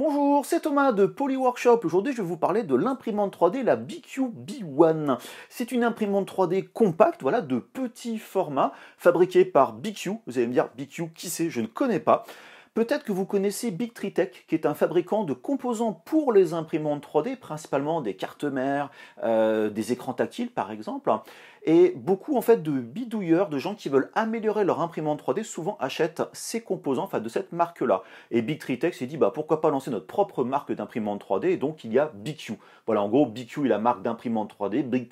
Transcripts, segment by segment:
Bonjour, c'est Thomas de Polyworkshop. Aujourd'hui, je vais vous parler de l'imprimante 3D, la BQ B1. C'est une imprimante 3D compacte, voilà, de petit format, fabriquée par BQ. Vous allez me dire, BQ, qui c'est Je ne connais pas. Peut-être que vous connaissez Big Tech, qui est un fabricant de composants pour les imprimantes 3D, principalement des cartes mères, euh, des écrans tactiles par exemple. Et beaucoup en fait de bidouilleurs, de gens qui veulent améliorer leur imprimante 3D, souvent achètent ces composants, enfin de cette marque-là. Et Big Tree Tech s'est dit, bah pourquoi pas lancer notre propre marque d'imprimante 3D, et donc il y a BQ. Voilà, en gros, BQ est la marque d'imprimante 3D, Big,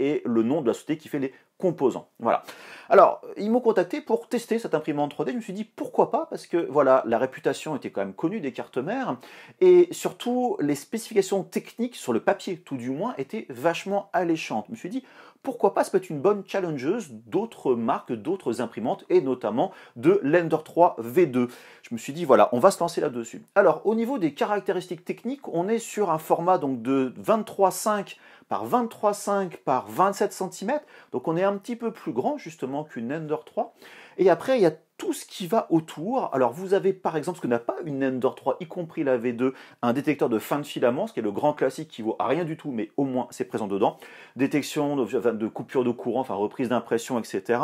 est le nom de la société qui fait les composants. Voilà. Alors, ils m'ont contacté pour tester cet imprimante 3D. Je me suis dit pourquoi pas, parce que voilà, la réputation était quand même connue des cartes mères, et surtout les spécifications techniques sur le papier, tout du moins, étaient vachement alléchantes. Je me suis dit pourquoi pas, se peut être une bonne challengeuse d'autres marques, d'autres imprimantes et notamment de l'Ender 3 V2. Je me suis dit, voilà, on va se lancer là-dessus. Alors, au niveau des caractéristiques techniques, on est sur un format donc de 23,5 par 23,5 par 27 cm, donc on est un petit peu plus grand justement qu'une Ender 3. Et après, il y a tout ce qui va autour. Alors vous avez par exemple ce que n'a pas une ender 3, y compris la V2, un détecteur de fin de filament, ce qui est le grand classique qui vaut à rien du tout, mais au moins c'est présent dedans. Détection de, de coupure de courant, enfin reprise d'impression, etc.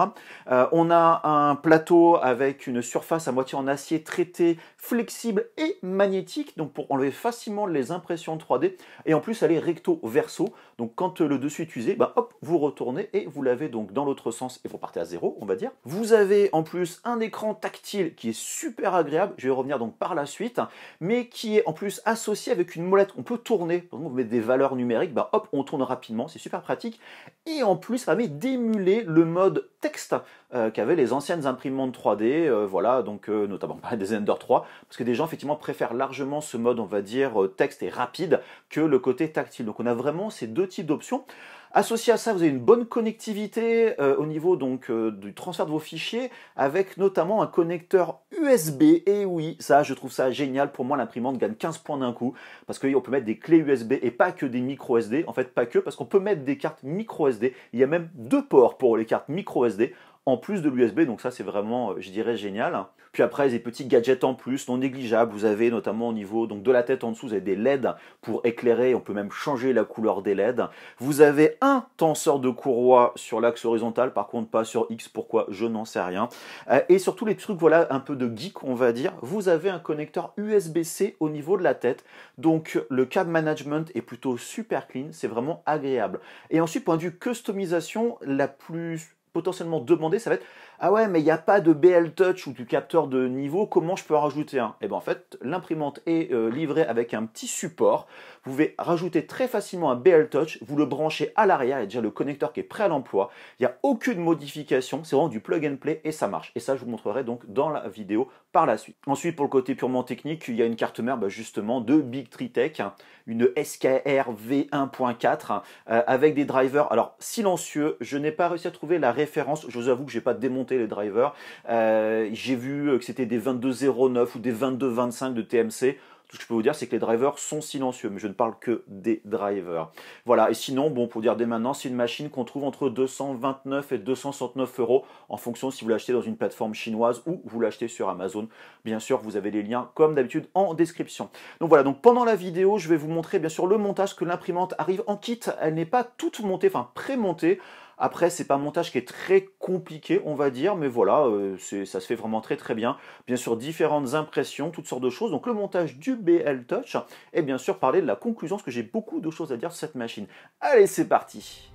Euh, on a un plateau avec une surface à moitié en acier traité, flexible et magnétique, donc pour enlever facilement les impressions 3D. Et en plus elle est recto verso, donc quand le dessus est usé, bah hop, vous retournez et vous l'avez donc dans l'autre sens et vous partez à zéro, on va dire. Vous avez en plus un écran tactile qui est super agréable, je vais revenir donc par la suite, mais qui est en plus associé avec une molette qu'on peut tourner. Par exemple, vous mettez des valeurs numériques, bah hop, on tourne rapidement, c'est super pratique. Et en plus, ça permet d'émuler le mode texte euh, qu'avaient les anciennes imprimantes 3D, euh, voilà, donc euh, notamment bah, des Ender 3, parce que des gens effectivement préfèrent largement ce mode, on va dire, texte et rapide que le côté tactile. Donc on a vraiment ces deux types d'options. Associé à ça, vous avez une bonne connectivité euh, au niveau donc euh, du transfert de vos fichiers avec notamment un connecteur USB. Et oui, ça, je trouve ça génial. Pour moi, l'imprimante gagne 15 points d'un coup parce qu'on peut mettre des clés USB et pas que des micro SD. En fait, pas que parce qu'on peut mettre des cartes micro SD. Il y a même deux ports pour les cartes micro SD en plus de l'USB, donc ça c'est vraiment, euh, je dirais, génial. Puis après, des petits gadgets en plus, non négligeables, vous avez notamment au niveau donc, de la tête en dessous, vous avez des LED pour éclairer, on peut même changer la couleur des LED. Vous avez un tenseur de courroie sur l'axe horizontal, par contre pas sur X, pourquoi je n'en sais rien. Euh, et surtout les trucs, voilà, un peu de geek, on va dire, vous avez un connecteur USB-C au niveau de la tête, donc le cab management est plutôt super clean, c'est vraiment agréable. Et ensuite, point de vue customisation, la plus potentiellement demander, ça va être ah ouais, mais il n'y a pas de BL Touch ou du capteur de niveau, comment je peux en rajouter un Et eh bien en fait, l'imprimante est euh, livrée avec un petit support. Vous pouvez rajouter très facilement un BL Touch, vous le branchez à l'arrière, il y a déjà le connecteur qui est prêt à l'emploi. Il n'y a aucune modification, c'est vraiment du plug and play et ça marche. Et ça, je vous montrerai donc dans la vidéo par la suite. Ensuite, pour le côté purement technique, il y a une carte mère bah, justement de Big Tree Tech, hein, une SKR V1.4 hein, euh, avec des drivers. Alors, silencieux, je n'ai pas réussi à trouver la référence, je vous avoue que j'ai pas démonté les drivers. Euh, j'ai vu que c'était des 22.09 ou des 22.25 de TMC. Tout ce que je peux vous dire, c'est que les drivers sont silencieux, mais je ne parle que des drivers. Voilà, et sinon, bon, pour dire dès maintenant, c'est une machine qu'on trouve entre 229 et 269 euros, en fonction si vous l'achetez dans une plateforme chinoise ou vous l'achetez sur Amazon. Bien sûr, vous avez les liens, comme d'habitude, en description. Donc voilà, donc pendant la vidéo, je vais vous montrer, bien sûr, le montage que l'imprimante arrive en kit. Elle n'est pas toute montée, enfin pré-montée. Après, c'est pas un montage qui est très compliqué, on va dire, mais voilà, euh, ça se fait vraiment très très bien. Bien sûr, différentes impressions, toutes sortes de choses. Donc le montage du BL Touch et bien sûr parler de la conclusion, parce que j'ai beaucoup de choses à dire sur cette machine. Allez, c'est parti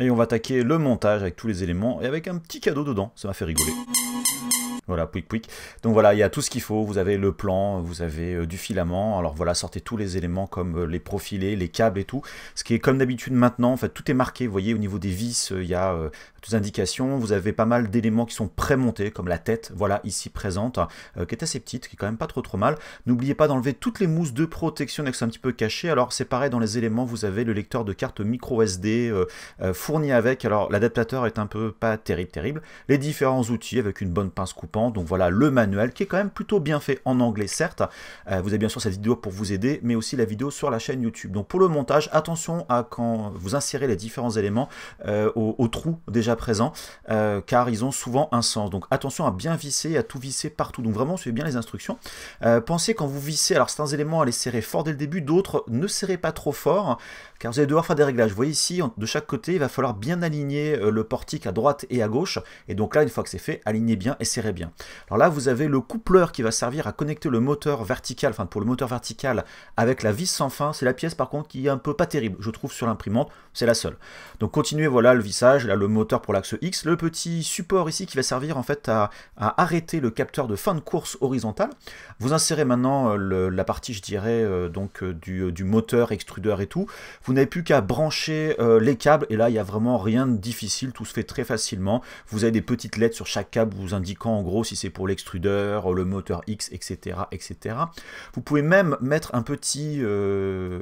et on va attaquer le montage avec tous les éléments et avec un petit cadeau dedans, ça m'a fait rigoler. Voilà, pouic pouic. Donc voilà, il y a tout ce qu'il faut. Vous avez le plan, vous avez euh, du filament. Alors voilà, sortez tous les éléments comme euh, les profilés, les câbles et tout. Ce qui est comme d'habitude maintenant, en fait, tout est marqué. Vous voyez, au niveau des vis, euh, il y a indications. Vous avez pas mal d'éléments qui sont prémontés, comme la tête, voilà, ici présente, qui est assez petite, qui est quand même pas trop trop mal. N'oubliez pas d'enlever toutes les mousses de protection, que c'est un petit peu caché Alors c'est pareil, dans les éléments, vous avez le lecteur de carte micro SD fourni avec. Alors l'adaptateur est un peu pas terrible, terrible. Les différents outils avec une bonne pince coupante donc voilà le manuel qui est quand même plutôt bien fait en anglais, certes. Euh, vous avez bien sûr cette vidéo pour vous aider, mais aussi la vidéo sur la chaîne YouTube. Donc pour le montage, attention à quand vous insérez les différents éléments euh, au trou déjà présent euh, car ils ont souvent un sens. Donc attention à bien visser, à tout visser partout. Donc vraiment, suivez bien les instructions. pensez quand vous vissez, alors certains éléments à les serrer fort dès le début, d'autres ne serrez pas trop fort, car vous allez devoir faire des réglages. Vous voyez ici, de chaque côté, il va falloir bien aligner euh, le portique à droite et à gauche. Et donc là, une fois que c'est fait, alignez bien et serrez bien. Alors là, vous avez le coupleur qui va servir à connecter le moteur vertical, enfin pour le moteur vertical, avec la vis sans fin. C'est la pièce par contre qui est un peu pas terrible, je trouve, sur l'imprimante. C'est la seule. Donc continuez, voilà le vissage, là le moteur pour l'axe X, le petit support ici qui va servir en fait à, arrêter le capteur de fin de course horizontal. Vous insérez maintenant euh, la partie, je dirais, euh, donc du moteur, extrudeur et tout. Vous n'avez plus qu'à brancher euh, les câbles et là, il n'y a vraiment rien de difficile. Tout se fait très facilement. Vous avez des petites lettres sur chaque câble vous indiquant en gros si c'est pour l'extrudeur, le moteur X, etc., etc. Vous pouvez même mettre un petit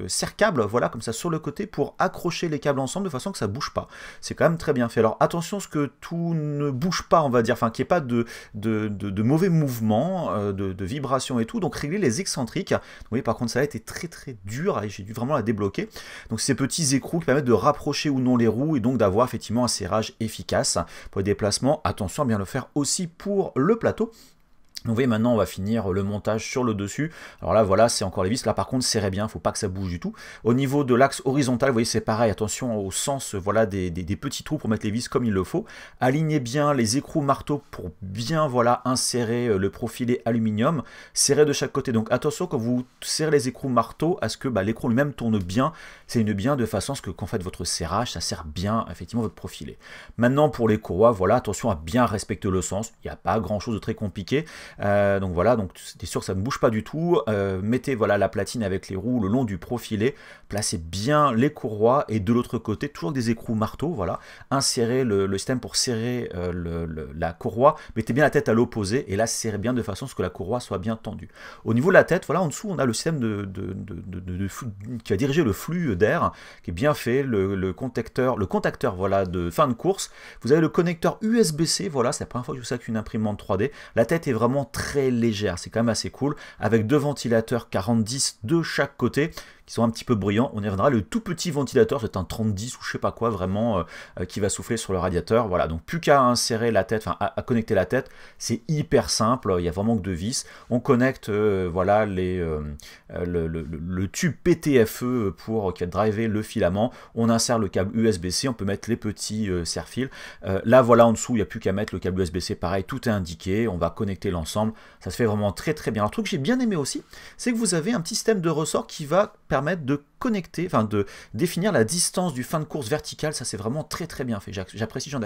serre-câble, euh, voilà, comme ça sur le côté pour accrocher les câbles ensemble de façon que ça bouge pas. C'est quand même très bien fait. Alors attention, ce que tout ne bouge pas, on va dire, enfin qu'il n'y ait pas de, de, mauvais mouvements, euh, de, vibrations et tout. Donc régler les excentriques. oui par contre, ça a été très très dur. J'ai dû vraiment la débloquer. Donc ces petits écrous qui permettent de rapprocher ou non les roues et donc d'avoir effectivement un serrage efficace pour les déplacements. Attention à bien le faire aussi pour le plateau vous voyez maintenant on va finir le montage sur le dessus. Alors là voilà c'est encore les vis. Là par contre serrez bien, faut pas que ça bouge du tout. Au niveau de l'axe horizontal, vous voyez c'est pareil, attention au sens voilà des, petits trous pour mettre les vis comme il le faut. Alignez bien les écrous marteaux pour bien voilà insérer euh, le profilé aluminium. Serrez de chaque côté. Donc attention quand vous serrez les écrous marteaux à ce que bah, l'écrou lui-même tourne bien. C'est une bien de façon à ce que qu'en fait votre serrage ça sert bien effectivement votre profilé. Maintenant pour les courroies, voilà attention à bien respecter le sens. Il n'y a pas grand chose de très compliqué. Euh, donc voilà, donc c'est sûr que ça ne bouge pas du tout. Euh, mettez voilà la platine avec les roues le long du profilé, placez bien les courroies et de l'autre côté toujours des écrous marteau voilà. Insérez le, système pour serrer euh, la courroie, mettez bien la tête à l'opposé et là serrez bien de façon à ce que la courroie soit bien tendue. Au niveau de la tête, voilà en dessous on a le système de, de, qui va diriger le flux d'air qui est bien fait, le, contacteur, le contacteur voilà de fin de course. Vous avez le connecteur USB-C, voilà c'est la première fois que je vous ça qu'une imprimante 3D. La tête est vraiment très légère, c'est quand même assez cool, avec deux ventilateurs 40 de chaque côté, qui sont un petit peu bruyants. On y reviendra. Le tout petit ventilateur, c'est un 30 ou je sais pas quoi, vraiment, euh, euh, qui va souffler sur le radiateur. Voilà, donc plus qu'à insérer la tête, enfin à, connecter la tête, c'est hyper simple, il n'y a vraiment que deux vis. On connecte euh, voilà, les, le, tube PTFE pour driver le filament. On insère le câble USB-C, on peut mettre les petits serre là, voilà, en dessous, il n'y a plus qu'à mettre le câble USB-C. Pareil, tout est indiqué, on va connecter l'ensemble. Ça se fait vraiment très très bien. Un truc que j'ai bien aimé aussi, c'est que vous avez un petit système de ressort qui va permettre de connecter, enfin de définir la distance du fin de course verticale. Ça, c'est vraiment très très bien fait. J'apprécie ce genre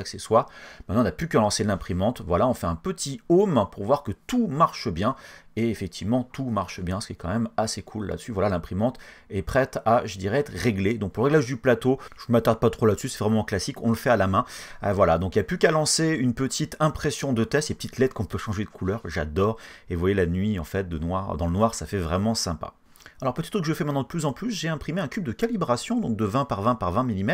Maintenant, on n'a plus qu'à lancer l'imprimante. Voilà, on fait un petit home pour voir que tout marche bien. Et effectivement, tout marche bien, ce qui est quand même assez cool là-dessus. Voilà, l'imprimante est prête à, je dirais, être réglée. Donc pour le réglage du plateau, je ne m'attarde pas trop là-dessus, c'est vraiment classique, on le fait à la main. Euh, voilà, donc il n'y a plus qu'à lancer une petite impression de test, et petites lettres qu'on peut changer de couleur, j'adore. Et vous voyez la nuit, en fait, de noir, dans le noir, ça fait vraiment sympa. Alors petit truc que je fais maintenant de plus en plus, j'ai imprimé un cube de calibration, donc de 20 par 20 par 20 mm,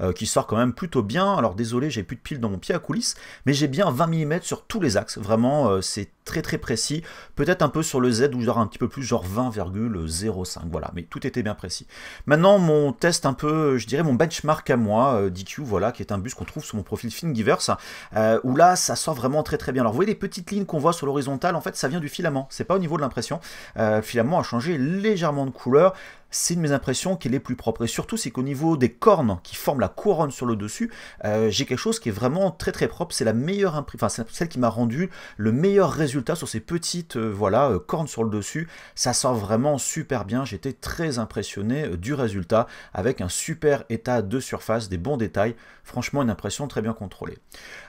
euh, qui sort quand même plutôt bien. Alors désolé, j'ai plus de piles dans mon pied à coulisses, mais j'ai bien 20 mm sur tous les axes. Vraiment, euh, c'est très très précis, peut-être un peu sur le Z où genre un petit peu plus genre 20,05, voilà, mais tout était bien précis. Maintenant mon test un peu, euh, je dirais mon benchmark à moi, euh, DQ, voilà, qui est un bus qu'on trouve sur mon profil Fingiverse, euh, où là ça sort vraiment très très bien. Alors vous voyez les petites lignes qu'on voit sur l'horizontale, en fait ça vient du filament, c'est pas au niveau de l'impression, le filament a changé légèrement de couleur, c'est de mes impressions qui est plus propre. Et surtout, c'est qu'au niveau des cornes qui forment la couronne sur le dessus, euh, j'ai quelque chose qui est vraiment très très propre. C'est la meilleure enfin celle qui m'a rendu le meilleur résultat sur ces petites euh, voilà euh, cornes sur le dessus. Ça sort vraiment super bien. J'étais très impressionné du résultat avec un super état de surface, des bons détails. Franchement, une impression très bien contrôlée.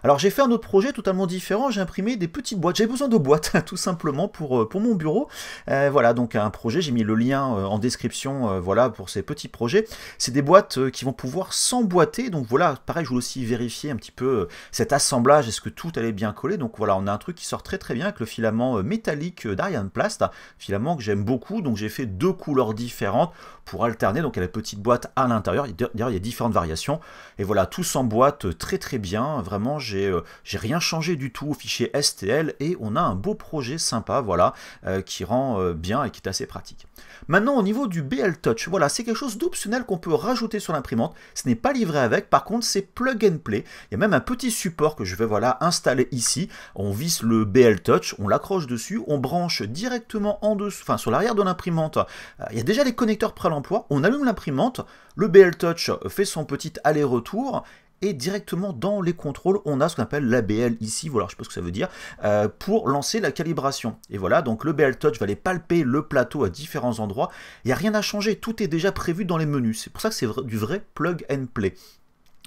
Alors j'ai fait un autre projet totalement différent. J'ai imprimé des petites boîtes. J'ai besoin de boîtes tout simplement pour pour mon bureau. voilà donc un projet. J'ai mis le lien en description euh, voilà, pour ces petits projets. C'est des boîtes euh, qui vont pouvoir s'emboîter. Donc voilà, pareil, je voulais aussi vérifier un petit peu euh, cet assemblage. Est-ce que tout allait bien coller Donc voilà, on a un truc qui sort très très bien avec le filament métallique d'Ariane Plast. Filament que j'aime beaucoup. Donc j'ai fait deux couleurs différentes pour alterner. Donc à la petite boîte à l'intérieur. D'ailleurs, il y a différentes variations. Et voilà, tout s'emboîte très très bien. Vraiment, j'ai rien changé du tout au fichier STL. Et on a un beau projet sympa, voilà, qui rend bien et qui est assez pratique. Maintenant, au niveau du B Touch. Voilà, c'est quelque chose d'optionnel qu'on peut rajouter sur l'imprimante. Ce n'est pas livré avec, par contre, c'est plug and play. Il y a même un petit support que je vais voilà installer ici. On visse le BL Touch, on l'accroche dessus, on branche directement en dessous, enfin sur l'arrière de l'imprimante. Euh, il y a déjà les connecteurs prêts à l'emploi. On allume l'imprimante, le BL Touch fait son petit aller-retour et directement dans les contrôles, on a ce qu'on appelle l'ABL ici, voilà, je sais pas ce que ça veut dire, euh, pour lancer la calibration. Et voilà, donc le BL Touch va aller palper le plateau à différents endroits. Il n'y a rien à changer, tout est déjà prévu dans les menus. C'est pour ça que c'est du vrai plug and play.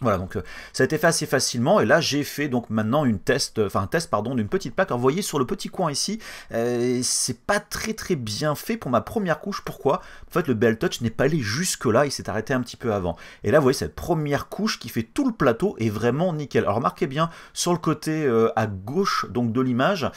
Voilà, donc euh, ça a été fait assez facilement, et là j'ai fait donc maintenant une test, euh, enfin un test pardon d'une petite plaque. Alors vous voyez sur le petit coin ici, euh, c'est pas très très bien fait pour ma première couche. Pourquoi En fait le Bell Touch n'est pas allé jusque là, il s'est arrêté un petit peu avant. Et là vous voyez cette première couche qui fait tout le plateau est vraiment nickel. Alors remarquez bien sur le côté à gauche donc de l'image,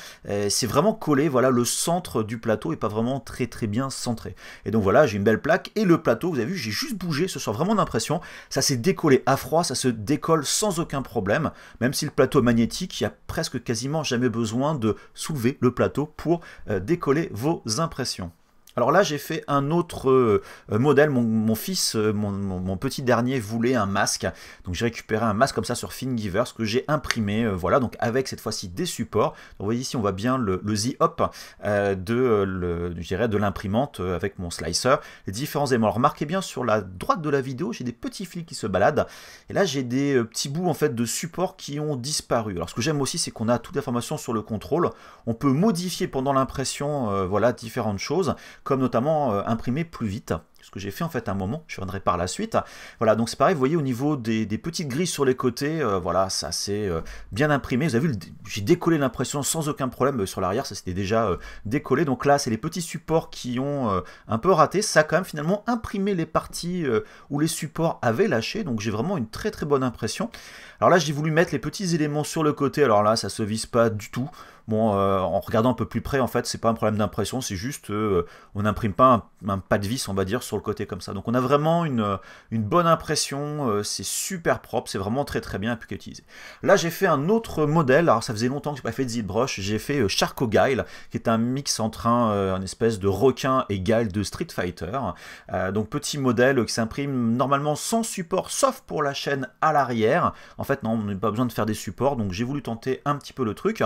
c'est vraiment collé. Voilà le centre du plateau est pas vraiment très très bien centré. Et donc voilà j'ai une belle plaque et le plateau vous avez vu j'ai juste bougé, ce soir vraiment d'impression, ça s'est décollé à froid se décolle sans aucun problème, même si le plateau magnétique, il n'y a presque quasiment jamais besoin de soulever le plateau pour euh, décoller vos impressions. Alors là, j'ai fait un autre euh, modèle. Mon, fils, euh, mon, petit dernier, voulait un masque. Donc j'ai récupéré un masque comme ça sur Thingiverse que j'ai imprimé. Euh, voilà, donc avec cette fois-ci des supports. vous voyez ici, on voit bien le, Z-Hop de, de l'imprimante avec mon slicer. Les différents aimants. Alors remarquez bien, sur la droite de la vidéo, j'ai des petits fils qui se baladent. Et là, j'ai des petits bouts en fait de supports qui ont disparu. Alors ce que j'aime aussi, c'est qu'on a toute l'information sur le contrôle. On peut modifier pendant l'impression voilà, différentes choses comme notamment euh, imprimer plus vite ce que j'ai fait en fait à un moment, je reviendrai par la suite. Voilà, donc c'est pareil, vous voyez au niveau des, petites grilles sur les côtés, euh, voilà, ça c'est euh, bien imprimé. Vous avez vu, j'ai décollé l'impression sans aucun problème sur l'arrière, ça s'était déjà décollé. Donc là, c'est les petits supports qui ont un peu raté. Ça a quand même finalement imprimé les parties où les supports avaient lâché, donc j'ai vraiment une très très bonne impression. Alors là, j'ai voulu mettre les petits éléments sur le côté, alors là, ça se vise pas du tout. Bon, euh, en regardant un peu plus près, en fait, c'est pas un problème d'impression, c'est juste euh, on n'imprime pas un, pas de vis, on va dire, sur le côté comme ça. Donc on a vraiment une, euh, bonne impression, c'est super propre, c'est vraiment très très bien qu'à utiliser. Là, j'ai fait un autre modèle, alors ça faisait longtemps que n'ai pas fait de ZBrush, j'ai fait Charco Guile, qui est un mix entre un, espèce de requin et Guile de Street Fighter. donc petit modèle qui s'imprime normalement sans support, sauf pour la chaîne à l'arrière. En fait, non, on n'a pas besoin de faire des supports, donc j'ai voulu tenter un petit peu le truc.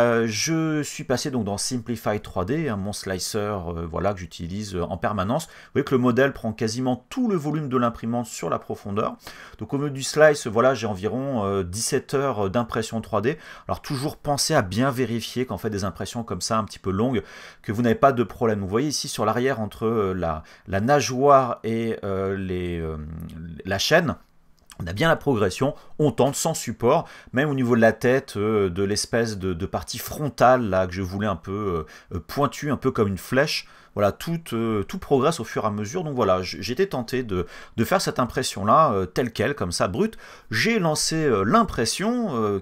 Euh, je suis passé donc dans Simplify 3D, hein, mon slicer euh, voilà, que j'utilise euh, en permanence. Vous voyez que le modèle prend quasiment tout le volume de l'imprimante sur la profondeur. Donc au milieu du slice, voilà, j'ai environ 17 heures d'impression 3D. Alors toujours pensez à bien vérifier qu'en fait des impressions comme ça, un petit peu longues, que vous n'avez pas de problème. Vous voyez ici sur l'arrière, entre la, la, nageoire et les, la chaîne, on a bien la progression, on tente sans support, même au niveau de la tête, euh, de l'espèce de, partie frontale là que je voulais un peu euh, euh, pointue, un peu comme une flèche, voilà, tout, euh, tout progresse au fur et à mesure. Donc voilà, j'étais tenté de, de, faire cette impression-là, euh, telle qu'elle, comme ça, brute. J'ai lancé euh, l'impression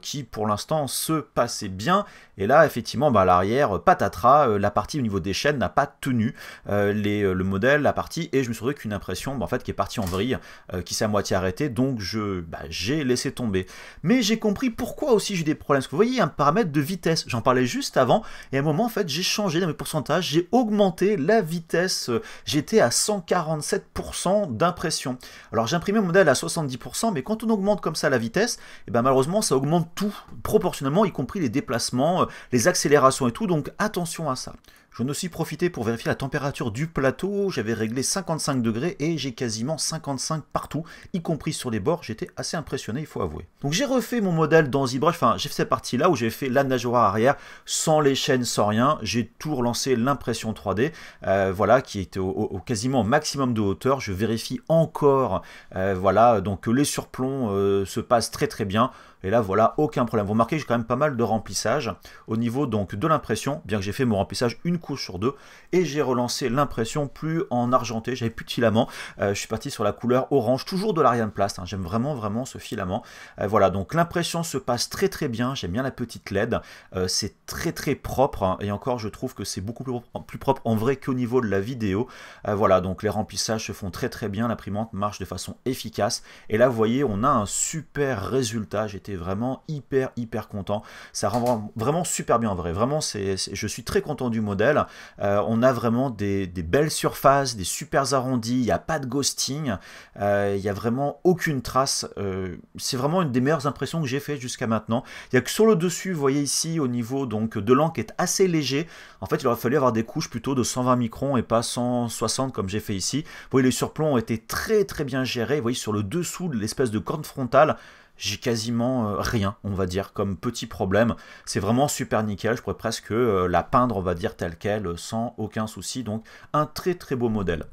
qui, pour l'instant, se passait bien. Et là, effectivement, bah, l'arrière, patatras, la partie au niveau des chaînes n'a pas tenu les, le modèle, la partie. Et je me suis retrouvé qu'une impression, bah, en fait, qui est partie en vrille, qui s'est à moitié arrêtée. Donc je, bah, j'ai laissé tomber. Mais j'ai compris pourquoi aussi j'ai des problèmes. Parce que vous voyez, un paramètre de vitesse, j'en parlais juste avant. Et à un moment, en fait, j'ai changé dans mes pourcentages, j'ai augmenté la vitesse, euh, j'étais à 147% d'impression. Alors j'imprimais mon modèle à 70%, mais quand on augmente comme ça la vitesse, et eh ben malheureusement ça augmente tout, proportionnellement, y compris les déplacements, euh, les accélérations et tout, donc attention à ça. J'en ai aussi profité pour vérifier la température du plateau. J'avais réglé 55 degrés et j'ai quasiment 55 partout, y compris sur les bords. J'étais assez impressionné, il faut avouer. Donc j'ai refait mon modèle dans ZBrush. Enfin, j'ai fait cette partie-là où j'ai fait la nageoire arrière sans les chaînes, sans rien. J'ai tout relancé l'impression 3D, euh, voilà, qui était au, au, quasiment maximum de hauteur. Je vérifie encore, euh, voilà, donc les surplombs euh, se passent très très bien. Et là, voilà, aucun problème. Vous remarquez, j'ai quand même pas mal de remplissage au niveau donc de l'impression, bien que j'ai fait mon remplissage une couche sur deux, et j'ai relancé l'impression plus en argenté, j'avais plus de filament, euh, je suis parti sur la couleur orange, toujours de l'Ariane de place hein. j'aime vraiment vraiment ce filament. Euh, voilà, donc l'impression se passe très très bien, j'aime bien la petite LED, euh, c'est très très propre, hein. et encore je trouve que c'est beaucoup plus, propre en vrai qu'au niveau de la vidéo. voilà, donc les remplissages se font très très bien, l'imprimante marche de façon efficace, et là vous voyez, on a un super résultat, j'étais vraiment hyper, hyper content. Ça rend vraiment super bien en vrai. Vraiment, c'est je suis très content du modèle. Euh, on a vraiment des, belles surfaces, des super arrondis, il n'y a pas de ghosting, euh, il n'y a vraiment aucune trace. Euh, c'est vraiment une des meilleures impressions que j'ai fait jusqu'à maintenant. Il y a que sur le dessus, vous voyez ici, au niveau donc, de l'encre est assez léger. En fait, il aurait fallu avoir des couches plutôt de 120 microns et pas 160 comme j'ai fait ici. Vous voyez, les surplombs ont été très très bien gérés. Vous voyez, sur le dessous de l'espèce de corne frontale, j'ai quasiment euh, rien, on va dire, comme petit problème. C'est vraiment super nickel, je pourrais presque euh, la peindre, on va dire, telle qu'elle, euh, sans aucun souci. Donc un très très beau modèle.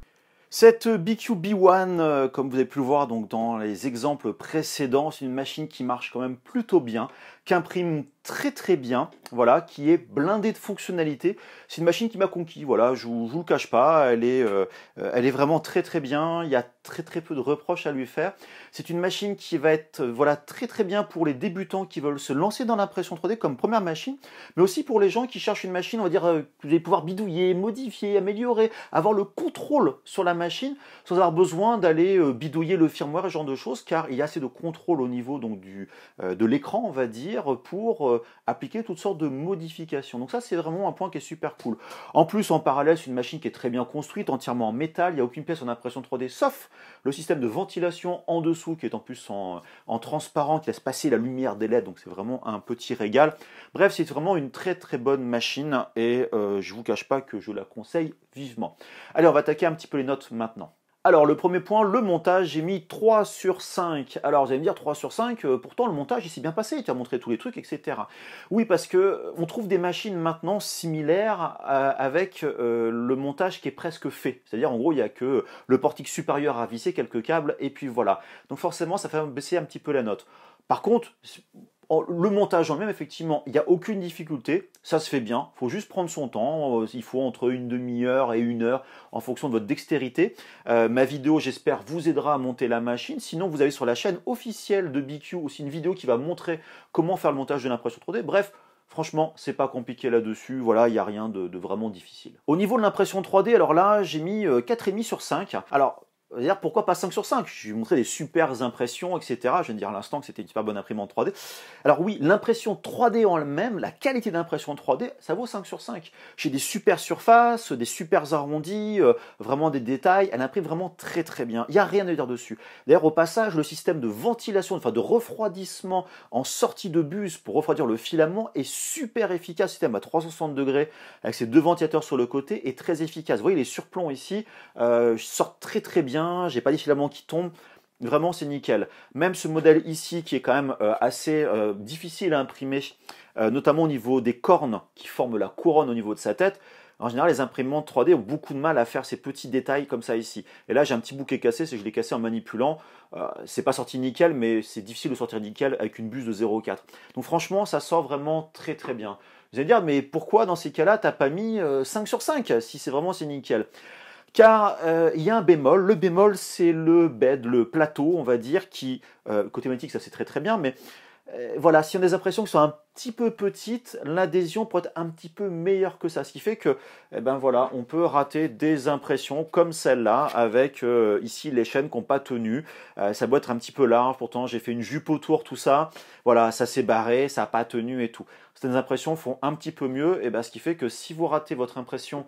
Cette BQB1, comme vous avez pu le voir donc dans les exemples précédents, c'est une machine qui marche quand même plutôt bien qu'imprime très très bien, voilà, qui est blindé de fonctionnalités. C'est une machine qui m'a conquis, voilà, je vous, vous le cache pas, elle est, euh, elle est vraiment très très bien, il y a très très peu de reproches à lui faire. C'est une machine qui va être voilà très très bien pour les débutants qui veulent se lancer dans l'impression 3D comme première machine, mais aussi pour les gens qui cherchent une machine, on va dire, euh, vous allez pouvoir bidouiller, modifier, améliorer, avoir le contrôle sur la machine sans avoir besoin d'aller euh, bidouiller le firmware, ce genre de choses, car il y a assez de contrôle au niveau donc du, de l'écran, on va dire pour euh, appliquer toutes sortes de modifications. Donc ça, c'est vraiment un point qui est super cool. En plus, en parallèle, c'est une machine qui est très bien construite, entièrement en métal, il n'y a aucune pièce en impression 3D, sauf le système de ventilation en dessous, qui est en plus en, transparent, qui laisse passer la lumière des LED, donc c'est vraiment un petit régal. Bref, c'est vraiment une très très bonne machine, et euh, je ne vous cache pas que je la conseille vivement. Allez, on va attaquer un petit peu les notes maintenant. Alors le premier point, le montage, j'ai mis 3 sur 5. Alors vous allez me dire 3 sur 5, euh, pourtant le montage il s'est bien passé, Il t'a montré tous les trucs, etc. Oui parce que euh, on trouve des machines maintenant similaires euh, avec le montage qui est presque fait. C'est-à-dire en gros il n'y a que le portique supérieur à visser, quelques câbles, et puis voilà. Donc forcément ça fait baisser un petit peu la note. Par contre, le montage en même, effectivement, il n'y a aucune difficulté, ça se fait bien, il faut juste prendre son temps, euh, il faut entre une demi-heure et une heure en fonction de votre dextérité. Euh, ma vidéo, j'espère, vous aidera à monter la machine. Sinon, vous avez sur la chaîne officielle de BQ aussi une vidéo qui va montrer comment faire le montage de l'impression 3D. Bref, Franchement, c'est pas compliqué là-dessus, voilà, il n'y a rien de, vraiment difficile. Au niveau de l'impression 3D, alors là, j'ai mis 4,5 euh, sur 5. Alors, dire pourquoi pas 5 sur 5 Je lui ai montré des super impressions, etc. Je viens de dire à l'instant que c'était une super bonne imprimante 3D. Alors oui, l'impression 3D en elle-même, la qualité d'impression 3D, ça vaut 5 sur 5. J'ai des super surfaces, des super arrondis, euh, vraiment des détails. Elle imprime vraiment très très bien. Il n'y a rien à dire dessus. D'ailleurs, au passage, le système de ventilation, enfin de refroidissement en sortie de bus pour refroidir le filament est super efficace. Le système à 360 degrés avec ses deux ventilateurs sur le côté est très efficace. Vous voyez les surplombs ici euh, sortent très très bien j'ai pas des filaments qui tombent. Vraiment, c'est nickel. Même ce modèle ici, qui est quand même euh, assez euh, difficile à imprimer, euh, notamment au niveau des cornes qui forment la couronne au niveau de sa tête. En général, les imprimantes 3D ont beaucoup de mal à faire ces petits détails comme ça ici. Et là, j'ai un petit bouquet cassé, c'est que je l'ai cassé en manipulant. c'est pas sorti nickel, mais c'est difficile de sortir nickel avec une buse de 0,4. Donc franchement, ça sort vraiment très très bien. Vous allez dire, mais pourquoi dans ces cas-là, t'as pas mis 5 sur 5 si c'est vraiment c'est nickel car euh, il y a un bémol. Le bémol, c'est le bed, le plateau, on va dire, qui, euh, côté mathématique, ça c'est très très bien, mais euh, voilà, si on a des impressions qui sont un petit peu petites, l'adhésion peut être un petit peu meilleure que ça. Ce qui fait que, eh ben voilà, on peut rater des impressions comme celle-là, avec euh, ici les chaînes qui n'ont pas tenu. Euh, ça doit être un petit peu large, pourtant j'ai fait une jupe autour, tout ça. Voilà, ça s'est barré, ça n'a pas tenu et tout. Certaines impressions font un petit peu mieux, et eh ben ce qui fait que si vous ratez votre impression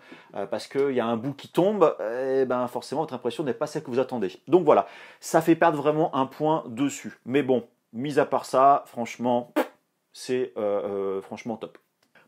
parce qu'il y a un bout qui tombe, eh ben forcément votre impression n'est pas celle que vous attendez. Donc voilà, ça fait perdre vraiment un point dessus. Mais bon, mis à part ça, franchement, c'est euh, euh, franchement top.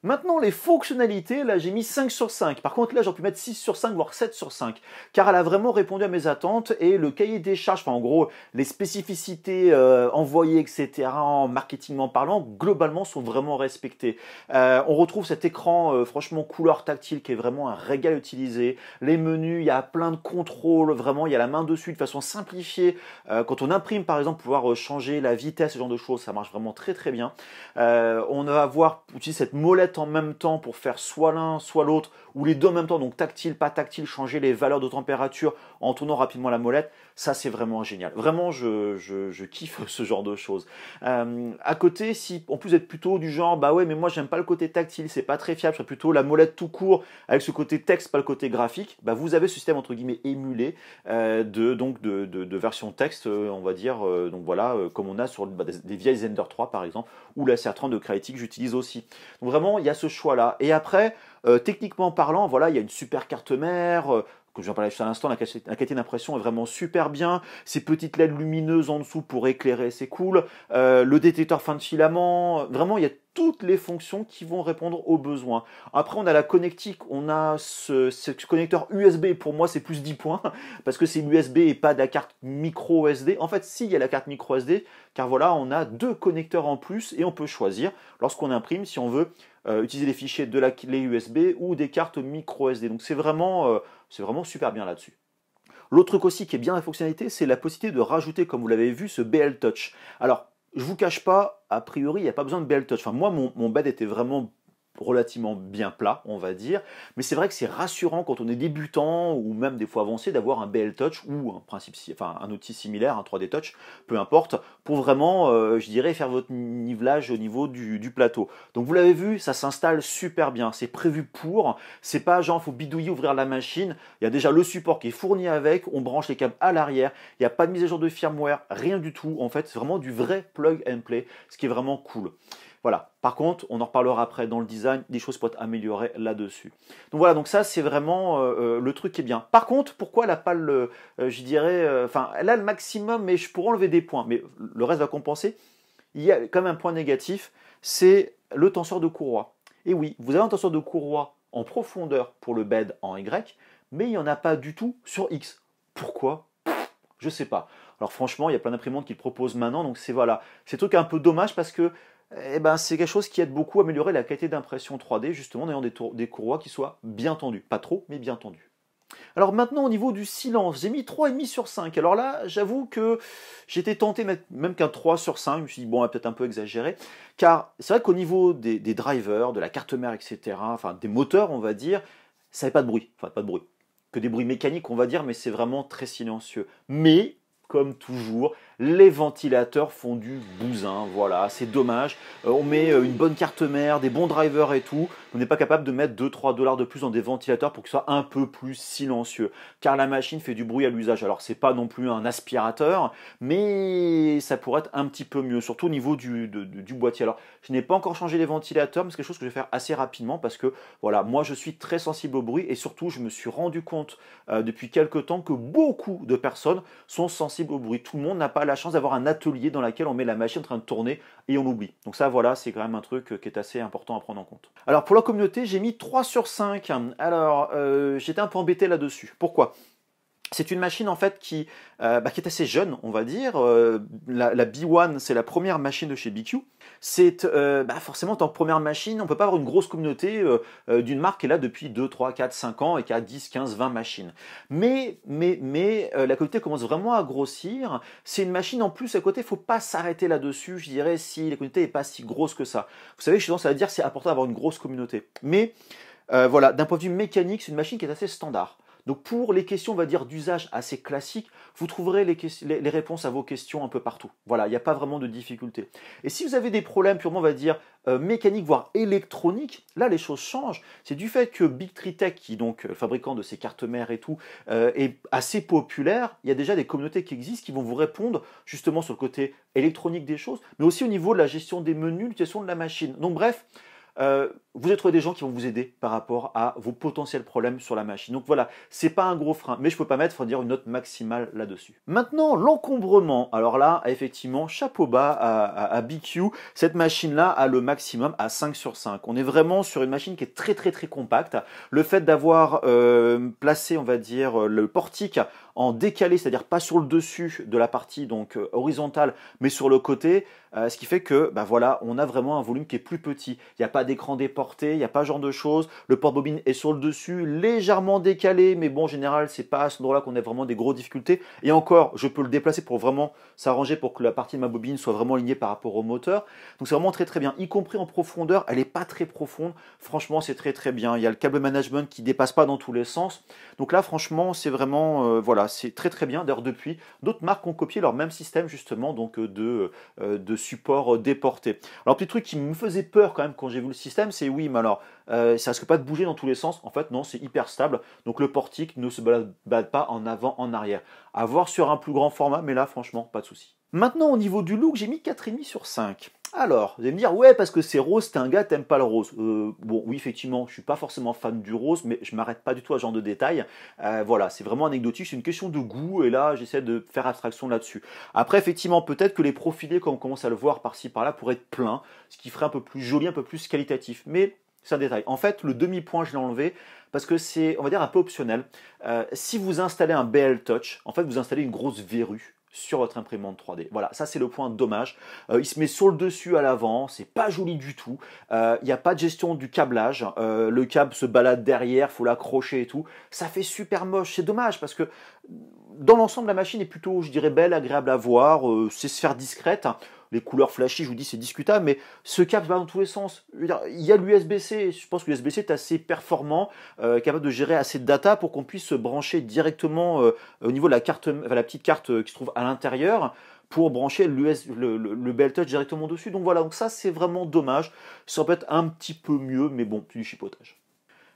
Maintenant, les fonctionnalités, là j'ai mis 5 sur 5. Par contre, là j'aurais pu mettre 6 sur 5, voire 7 sur 5, car elle a vraiment répondu à mes attentes et le cahier des charges, enfin en gros, les spécificités euh, envoyées, etc., en marketing en parlant, globalement sont vraiment respectées. Euh, on retrouve cet écran, euh, franchement, couleur tactile qui est vraiment un régal à utiliser Les menus, il y a plein de contrôles, vraiment, il y a la main dessus de façon simplifiée. quand on imprime, par exemple, pouvoir changer la vitesse, ce genre de choses, ça marche vraiment très très bien. on va avoir, aussi cette molette en même temps pour faire soit l'un, soit l'autre, ou les deux en même temps, donc tactile, pas tactile, changer les valeurs de température en tournant rapidement la molette. Ça, c'est vraiment génial. Vraiment, je, kiffe ce genre de choses. Euh, à côté, si en plus être plutôt du genre, bah ouais, mais moi j'aime pas le côté tactile, c'est pas très fiable, je serais plutôt la molette tout court avec ce côté texte, pas le côté graphique, bah vous avez ce système entre guillemets émulé euh, de, donc de, version texte, euh, on va dire, donc voilà, comme on a sur bah, des, vieilles Zender 3 par exemple, ou la CR30 de que j'utilise aussi. Donc vraiment, il y a ce choix-là. Et après, techniquement parlant, voilà, il y a une super carte mère, j'en parlais juste à l'instant, la qualité d'impression est vraiment super bien. Ces petites LED lumineuses en dessous pour éclairer, c'est cool. Euh, le détecteur fin de filament, vraiment, il y a toutes les fonctions qui vont répondre aux besoins. Après, on a la connectique, on a ce, connecteur USB, pour moi c'est plus 10 points, parce que c'est USB et pas de la carte micro SD. En fait, s'il y a la carte micro SD, car voilà, on a deux connecteurs en plus et on peut choisir, lorsqu'on imprime, si on veut euh, utiliser les fichiers de la clé USB ou des cartes micro SD. Donc c'est vraiment... Euh, c'est vraiment super bien là-dessus. L'autre truc aussi qui est bien la fonctionnalité, c'est la possibilité de rajouter, comme vous l'avez vu, ce BL Touch. Alors, je vous cache pas, a priori, il n'y a pas besoin de BL Touch. Enfin, moi, mon, mon bed était vraiment relativement bien plat, on va dire. Mais c'est vrai que c'est rassurant quand on est débutant ou même des fois avancé d'avoir un BL Touch ou un, principe, enfin, un outil similaire, un 3D Touch, peu importe, pour vraiment, euh, je dirais, faire votre nivelage au niveau du, plateau. Donc vous l'avez vu, ça s'installe super bien. C'est prévu pour. C'est pas genre, faut bidouiller, ouvrir la machine. Il y a déjà le support qui est fourni avec. On branche les câbles à l'arrière. Il n'y a pas de mise à jour de firmware, rien du tout. En fait, c'est vraiment du vrai plug and play, ce qui est vraiment cool. Voilà. Par contre, on en reparlera après dans le design, des choses peuvent être améliorées là-dessus. Donc voilà, donc ça c'est vraiment euh, euh, le truc qui est bien. Par contre, pourquoi elle n'a pas le, euh, je dirais, enfin, elle a le maximum, mais je pourrais enlever des points, mais le reste va compenser. Il y a quand même un point négatif, c'est le tenseur de courroie. Et oui, vous avez un tenseur de courroie en profondeur pour le bed en Y, mais il n'y en a pas du tout sur X. Pourquoi Je sais pas. Alors franchement, il y a plein d'imprimantes qui le proposent maintenant, donc c'est voilà. C'est un truc un peu dommage parce que eh ben, c'est quelque chose qui aide beaucoup à améliorer la qualité d'impression 3D, justement en ayant des, courroies qui soient bien tendues. Pas trop, mais bien tendues. Alors maintenant au niveau du silence, j'ai mis 3,5 sur 5. Alors là, j'avoue que j'étais tenté même qu'un 3 sur 5, je me suis dit bon, peut-être un peu exagéré, car c'est vrai qu'au niveau des, des, drivers, de la carte mère, etc., enfin des moteurs on va dire, ça n'avait pas de bruit, enfin pas de bruit, que des bruits mécaniques on va dire, mais c'est vraiment très silencieux. Mais, comme toujours, les ventilateurs font du bousin, voilà, c'est dommage. Euh, on met euh, une bonne carte mère, des bons drivers et tout. On n'est pas capable de mettre 2-3 dollars de plus dans des ventilateurs pour ce soit un peu plus silencieux. Car la machine fait du bruit à l'usage. Alors c'est pas non plus un aspirateur, mais ça pourrait être un petit peu mieux, surtout au niveau du, boîtier. Alors je n'ai pas encore changé les ventilateurs, mais c'est quelque chose que je vais faire assez rapidement parce que voilà, moi je suis très sensible au bruit et surtout je me suis rendu compte euh, depuis quelques temps que beaucoup de personnes sont sensibles au bruit. Tout le monde n'a pas la chance d'avoir un atelier dans lequel on met la machine en train de tourner et on l'oublie. Donc ça, voilà, c'est quand même un truc euh, qui est assez important à prendre en compte. Alors pour la communauté, j'ai mis 3 sur 5. Alors, euh, j'étais un peu embêté là-dessus. Pourquoi c'est une machine en fait qui, euh, bah, qui, est assez jeune, on va dire. Euh, la, B1, c'est la première machine de chez BQ. C'est euh, bah, forcément en tant première machine, on peut pas avoir une grosse communauté d'une marque qui est là depuis 2, 3, 4, 5 ans et qui a 10, 15, 20 machines. Mais, la communauté commence vraiment à grossir. C'est une machine en plus à côté, il ne faut pas s'arrêter là-dessus, je dirais, si la communauté n'est pas si grosse que ça. Vous savez, je suis ça à dire c'est important d'avoir une grosse communauté. Mais voilà, d'un point de vue mécanique, c'est une machine qui est assez standard. Donc pour les questions, on va dire, d'usage assez classique, vous trouverez les, réponses à vos questions un peu partout. Voilà, il n'y a pas vraiment de difficulté. Et si vous avez des problèmes purement, on va dire, euh, mécaniques, voire électroniques, là, les choses changent. C'est du fait que Big Tech, qui donc euh, le fabricant de ces cartes mères et tout, euh, est assez populaire. Il y a déjà des communautés qui existent qui vont vous répondre justement sur le côté électronique des choses, mais aussi au niveau de la gestion des menus, gestion de la machine. Donc bref, euh, vous allez trouver des gens qui vont vous aider par rapport à vos potentiels problèmes sur la machine. Donc voilà, c'est pas un gros frein, mais je peux pas mettre, faut dire, une note maximale là-dessus. Maintenant, l'encombrement. Alors là, effectivement, chapeau bas à, BQ. Cette machine-là a le maximum à 5 sur 5. On est vraiment sur une machine qui est très très très compacte. Le fait d'avoir euh, placé, on va dire, le portique en décalé, c'est-à-dire pas sur le dessus de la partie donc euh, horizontale, mais sur le côté, euh, ce qui fait que bah voilà, on a vraiment un volume qui est plus petit. Il n'y a pas d'écran déporté, il n'y a pas genre de choses. Le port bobine est sur le dessus, légèrement décalé, mais bon, en général, c'est pas à ce moment là qu'on a vraiment des grosses difficultés. Et encore, je peux le déplacer pour vraiment s'arranger pour que la partie de ma bobine soit vraiment alignée par rapport au moteur. Donc c'est vraiment très très bien, y compris en profondeur, elle n'est pas très profonde. Franchement, c'est très très bien. Il y a le câble management qui dépasse pas dans tous les sens. Donc là, franchement, c'est vraiment euh, voilà, c'est très très bien. D'ailleurs, depuis, d'autres marques ont copié leur même système justement donc euh, euh, de, support euh, déporté. Alors, petit truc qui me faisait peur quand même quand j'ai vu le système, c'est oui, mais alors, ça risque pas de bouger dans tous les sens. En fait, non, c'est hyper stable. Donc, le portique ne se balade, pas en avant, en arrière. À voir sur un plus grand format, mais là, franchement, pas de souci. Maintenant, au niveau du look, j'ai mis 4,5 sur 5. Alors, vous allez me dire, ouais, parce que c'est rose, t'es un gars, t'aimes pas le rose. Euh, bon, oui, effectivement, je suis pas forcément fan du rose, mais je m'arrête pas du tout à ce genre de détails. Euh, voilà, c'est vraiment anecdotique, c'est une question de goût, et là, j'essaie de faire abstraction là-dessus. Après, effectivement, peut-être que les profilés, quand on commence à le voir par-ci par-là, pourraient être pleins, ce qui ferait un peu plus joli, un peu plus qualitatif. Mais c'est un détail. En fait, le demi-point, je l'ai enlevé parce que c'est, on va dire, un peu optionnel. Euh, si vous installez un BL Touch, en fait, vous installez une grosse verrue sur votre imprimante 3D. Voilà, ça c'est le point dommage. Euh, il se met sur le dessus à l'avant, c'est pas joli du tout. Il euh, n'y a pas de gestion du câblage. Euh, le câble se balade derrière, faut l'accrocher et tout. Ça fait super moche, c'est dommage parce que dans l'ensemble la machine est plutôt, je dirais, belle, agréable à voir, c'est sphère discrète les couleurs flashy, je vous dis, c'est discutable, mais ce cap va dans tous les sens. Il y a l'USB-C, je pense que l'USB-C est assez performant, euh, capable de gérer assez de data pour qu'on puisse se brancher directement euh, au niveau de la, carte, la petite carte euh, qui se trouve à l'intérieur pour brancher le, le, touch directement dessus. Donc voilà, donc ça c'est vraiment dommage. Ça peut être un petit peu mieux, mais bon, du chipotage.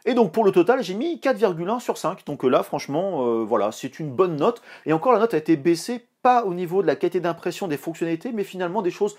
Et donc pour le total, j'ai mis 4,1 sur 5. Donc euh, là, franchement, euh, voilà, c'est une bonne note. Et encore, la note a été baissée, pas au niveau de la qualité d'impression des fonctionnalités, mais finalement des choses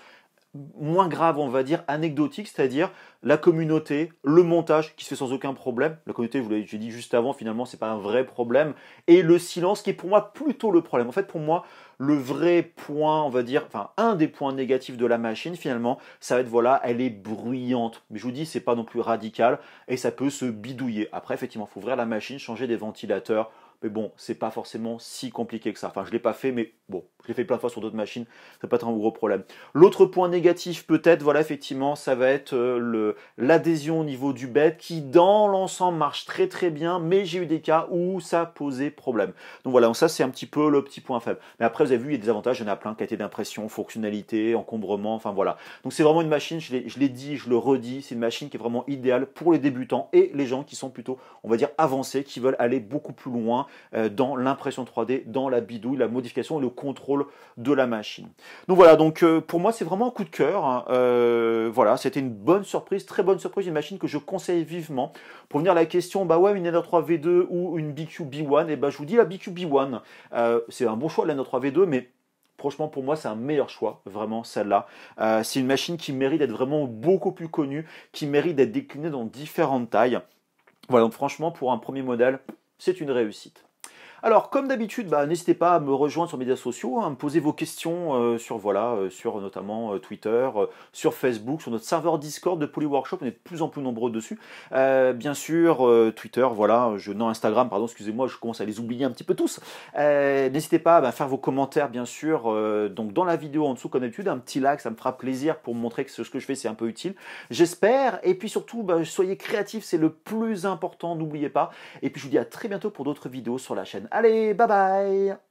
moins grave, on va dire, anecdotique, c'est-à-dire la communauté, le montage qui se fait sans aucun problème. La communauté, je vous l'ai dit juste avant, finalement, c'est pas un vrai problème. Et le silence qui est pour moi plutôt le problème. En fait, pour moi, le vrai point, on va dire, enfin, un des points négatifs de la machine, finalement, ça va être, voilà, elle est bruyante. Mais je vous dis, c'est pas non plus radical et ça peut se bidouiller. Après, effectivement, il faut ouvrir la machine, changer des ventilateurs, mais bon, c'est pas forcément si compliqué que ça. Enfin, je l'ai pas fait, mais bon, je l'ai fait plein de fois sur d'autres machines, c'est pas être un gros problème. L'autre point négatif, peut-être, voilà, effectivement, ça va être euh, le, l'adhésion au niveau du bed qui, dans l'ensemble, marche très très bien, mais j'ai eu des cas où ça posait problème. Donc voilà, ça c'est un petit peu le petit point faible. Mais après, vous avez vu, il y a des avantages, il y en a plein, qualité d'impression, fonctionnalité, encombrement, enfin voilà. Donc c'est vraiment une machine, je je l'ai dit, je le redis, c'est une machine qui est vraiment idéale pour les débutants et les gens qui sont plutôt, on va dire, avancés, qui veulent aller beaucoup plus loin euh, dans l'impression 3D, dans la bidouille, la modification, et le contrôle de la machine. Donc voilà, donc euh, pour moi c'est vraiment un coup de cœur. Hein. Euh, voilà, c'était une bonne surprise, très bonne surprise, une machine que je conseille vivement. Pour venir à la question, bah ouais, une NR3 V2 ou une bqb 1 et bah je vous dis la bqb 1 c'est un bon choix la NR3 V2, mais Franchement, pour moi, c'est un meilleur choix, vraiment, celle-là. c'est une machine qui mérite d'être vraiment beaucoup plus connue, qui mérite d'être déclinée dans différentes tailles. Voilà, donc franchement, pour un premier modèle, c'est une réussite. Alors, comme d'habitude, bah, n'hésitez pas à me rejoindre sur les médias sociaux, hein, à me poser vos questions euh, sur, voilà, euh, sur euh, notamment Twitter, sur Facebook, sur notre serveur Discord de Polyworkshop, on est de plus en plus nombreux dessus. bien sûr, Twitter, voilà, je, non, Instagram, pardon, excusez-moi, je commence à les oublier un petit peu tous. n'hésitez pas bah, à faire vos commentaires, bien sûr, donc dans la vidéo en dessous, comme d'habitude, un petit like, ça me fera plaisir pour montrer que ce que je fais, c'est un peu utile. J'espère, et puis surtout, bah, soyez créatifs, c'est le plus important, n'oubliez pas. Et puis je vous dis à très bientôt pour d'autres vidéos sur la chaîne. Allez, bye bye